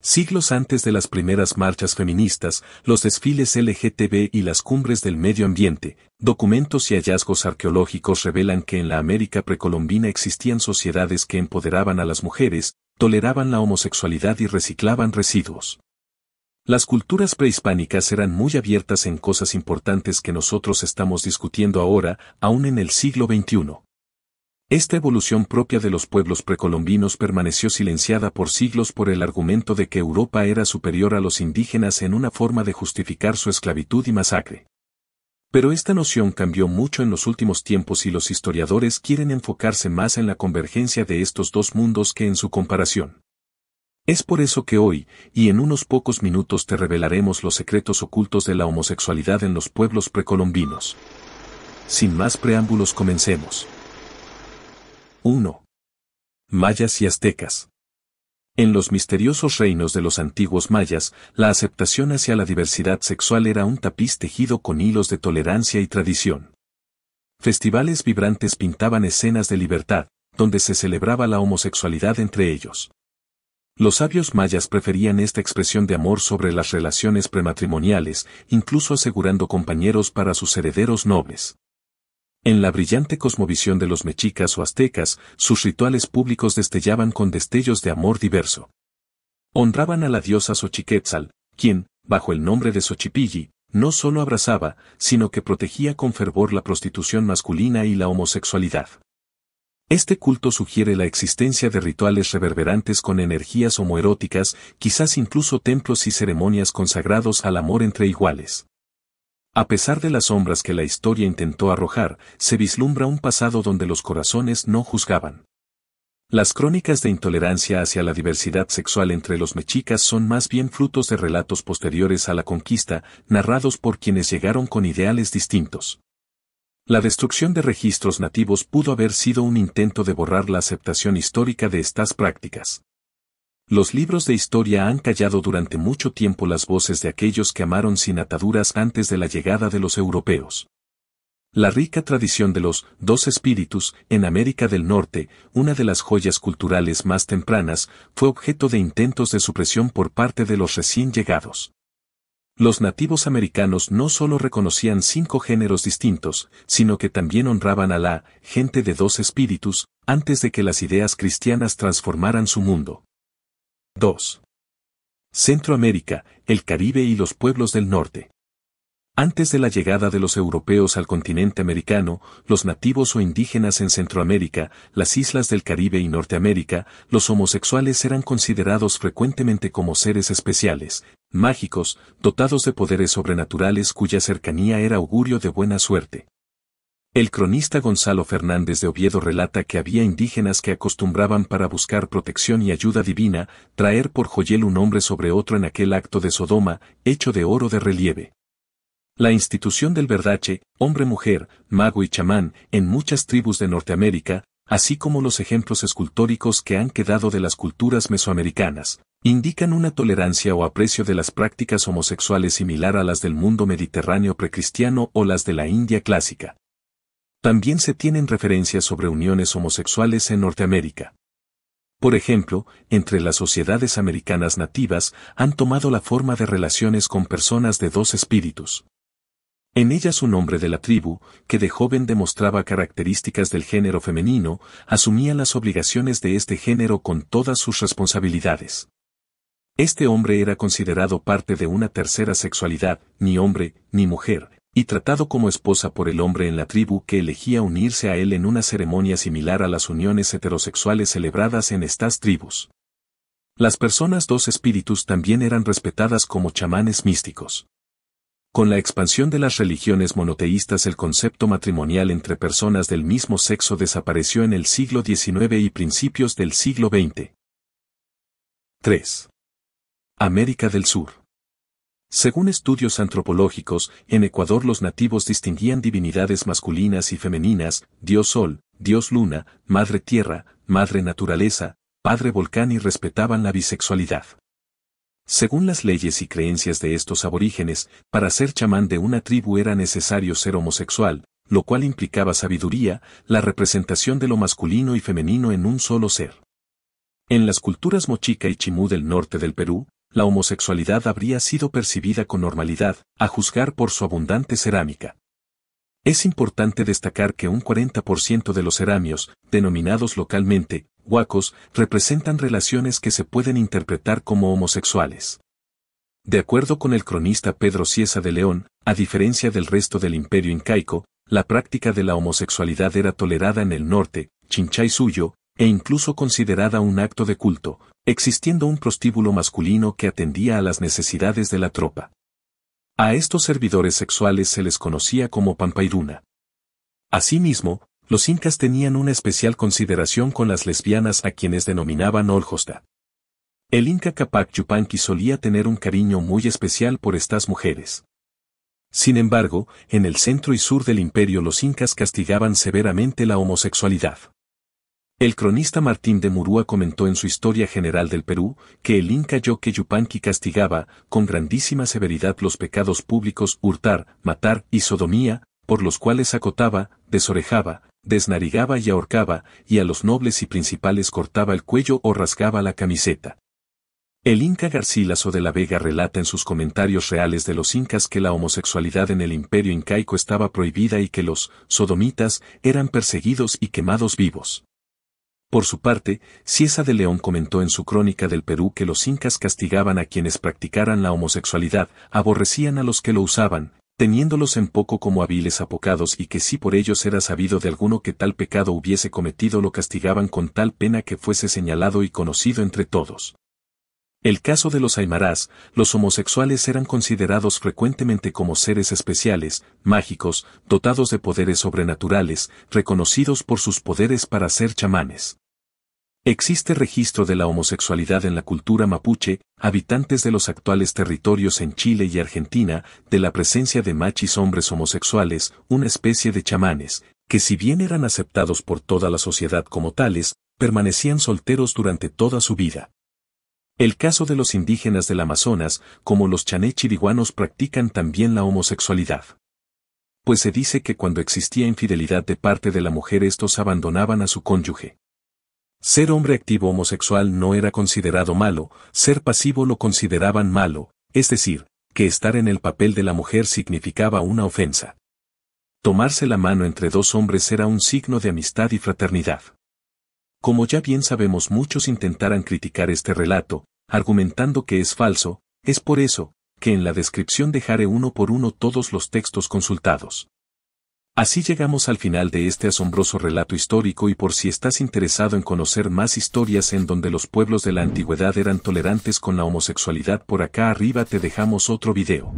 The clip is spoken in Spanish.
Siglos antes de las primeras marchas feministas, los desfiles LGTB y las cumbres del medio ambiente, documentos y hallazgos arqueológicos revelan que en la América precolombina existían sociedades que empoderaban a las mujeres, toleraban la homosexualidad y reciclaban residuos. Las culturas prehispánicas eran muy abiertas en cosas importantes que nosotros estamos discutiendo ahora, aún en el siglo XXI. Esta evolución propia de los pueblos precolombinos permaneció silenciada por siglos por el argumento de que Europa era superior a los indígenas en una forma de justificar su esclavitud y masacre. Pero esta noción cambió mucho en los últimos tiempos y los historiadores quieren enfocarse más en la convergencia de estos dos mundos que en su comparación. Es por eso que hoy, y en unos pocos minutos te revelaremos los secretos ocultos de la homosexualidad en los pueblos precolombinos. Sin más preámbulos comencemos. 1. Mayas y aztecas. En los misteriosos reinos de los antiguos mayas, la aceptación hacia la diversidad sexual era un tapiz tejido con hilos de tolerancia y tradición. Festivales vibrantes pintaban escenas de libertad, donde se celebraba la homosexualidad entre ellos. Los sabios mayas preferían esta expresión de amor sobre las relaciones prematrimoniales, incluso asegurando compañeros para sus herederos nobles. En la brillante cosmovisión de los mexicas o aztecas, sus rituales públicos destellaban con destellos de amor diverso. Honraban a la diosa Xochiquetzal, quien, bajo el nombre de Xochipilli, no solo abrazaba, sino que protegía con fervor la prostitución masculina y la homosexualidad. Este culto sugiere la existencia de rituales reverberantes con energías homoeróticas, quizás incluso templos y ceremonias consagrados al amor entre iguales. A pesar de las sombras que la historia intentó arrojar, se vislumbra un pasado donde los corazones no juzgaban. Las crónicas de intolerancia hacia la diversidad sexual entre los mexicas son más bien frutos de relatos posteriores a la conquista, narrados por quienes llegaron con ideales distintos. La destrucción de registros nativos pudo haber sido un intento de borrar la aceptación histórica de estas prácticas. Los libros de historia han callado durante mucho tiempo las voces de aquellos que amaron sin ataduras antes de la llegada de los europeos. La rica tradición de los dos espíritus en América del Norte, una de las joyas culturales más tempranas, fue objeto de intentos de supresión por parte de los recién llegados. Los nativos americanos no solo reconocían cinco géneros distintos, sino que también honraban a la gente de dos espíritus, antes de que las ideas cristianas transformaran su mundo. 2. Centroamérica, el Caribe y los pueblos del norte. Antes de la llegada de los europeos al continente americano, los nativos o indígenas en Centroamérica, las islas del Caribe y Norteamérica, los homosexuales eran considerados frecuentemente como seres especiales, mágicos, dotados de poderes sobrenaturales cuya cercanía era augurio de buena suerte. El cronista Gonzalo Fernández de Oviedo relata que había indígenas que acostumbraban para buscar protección y ayuda divina, traer por joyel un hombre sobre otro en aquel acto de Sodoma, hecho de oro de relieve. La institución del verdache, hombre-mujer, mago y chamán, en muchas tribus de Norteamérica, así como los ejemplos escultóricos que han quedado de las culturas mesoamericanas, indican una tolerancia o aprecio de las prácticas homosexuales similar a las del mundo mediterráneo precristiano o las de la India clásica. También se tienen referencias sobre uniones homosexuales en Norteamérica. Por ejemplo, entre las sociedades americanas nativas han tomado la forma de relaciones con personas de dos espíritus. En ellas un hombre de la tribu, que de joven demostraba características del género femenino, asumía las obligaciones de este género con todas sus responsabilidades. Este hombre era considerado parte de una tercera sexualidad, ni hombre, ni mujer, y tratado como esposa por el hombre en la tribu que elegía unirse a él en una ceremonia similar a las uniones heterosexuales celebradas en estas tribus. Las personas dos espíritus también eran respetadas como chamanes místicos. Con la expansión de las religiones monoteístas el concepto matrimonial entre personas del mismo sexo desapareció en el siglo XIX y principios del siglo XX. 3. América del Sur. Según estudios antropológicos, en Ecuador los nativos distinguían divinidades masculinas y femeninas, dios sol, dios luna, madre tierra, madre naturaleza, padre volcán y respetaban la bisexualidad. Según las leyes y creencias de estos aborígenes, para ser chamán de una tribu era necesario ser homosexual, lo cual implicaba sabiduría, la representación de lo masculino y femenino en un solo ser. En las culturas mochica y chimú del norte del Perú, la homosexualidad habría sido percibida con normalidad, a juzgar por su abundante cerámica. Es importante destacar que un 40% de los ceramios, denominados localmente, huacos, representan relaciones que se pueden interpretar como homosexuales. De acuerdo con el cronista Pedro Ciesa de León, a diferencia del resto del imperio incaico, la práctica de la homosexualidad era tolerada en el norte, suyo, e incluso considerada un acto de culto, existiendo un prostíbulo masculino que atendía a las necesidades de la tropa. A estos servidores sexuales se les conocía como Pampairuna. Asimismo, los incas tenían una especial consideración con las lesbianas a quienes denominaban Olhosta. El inca Capac Yupanqui solía tener un cariño muy especial por estas mujeres. Sin embargo, en el centro y sur del imperio los incas castigaban severamente la homosexualidad. El cronista Martín de Murúa comentó en su Historia General del Perú que el Inca Yoque Yupanqui castigaba con grandísima severidad los pecados públicos hurtar, matar y sodomía, por los cuales acotaba, desorejaba, desnarigaba y ahorcaba, y a los nobles y principales cortaba el cuello o rasgaba la camiseta. El Inca Garcilaso de la Vega relata en sus comentarios reales de los incas que la homosexualidad en el imperio incaico estaba prohibida y que los sodomitas eran perseguidos y quemados vivos. Por su parte, Ciesa de León comentó en su crónica del Perú que los incas castigaban a quienes practicaran la homosexualidad, aborrecían a los que lo usaban, teniéndolos en poco como hábiles apocados y que si por ellos era sabido de alguno que tal pecado hubiese cometido lo castigaban con tal pena que fuese señalado y conocido entre todos. El caso de los aymarás, los homosexuales eran considerados frecuentemente como seres especiales, mágicos, dotados de poderes sobrenaturales, reconocidos por sus poderes para ser chamanes. Existe registro de la homosexualidad en la cultura mapuche, habitantes de los actuales territorios en Chile y Argentina, de la presencia de machis hombres homosexuales, una especie de chamanes, que si bien eran aceptados por toda la sociedad como tales, permanecían solteros durante toda su vida. El caso de los indígenas del Amazonas, como los chané chiriguanos practican también la homosexualidad. Pues se dice que cuando existía infidelidad de parte de la mujer estos abandonaban a su cónyuge. Ser hombre activo homosexual no era considerado malo, ser pasivo lo consideraban malo, es decir, que estar en el papel de la mujer significaba una ofensa. Tomarse la mano entre dos hombres era un signo de amistad y fraternidad. Como ya bien sabemos muchos intentarán criticar este relato, argumentando que es falso, es por eso, que en la descripción dejaré uno por uno todos los textos consultados. Así llegamos al final de este asombroso relato histórico y por si estás interesado en conocer más historias en donde los pueblos de la antigüedad eran tolerantes con la homosexualidad por acá arriba te dejamos otro video.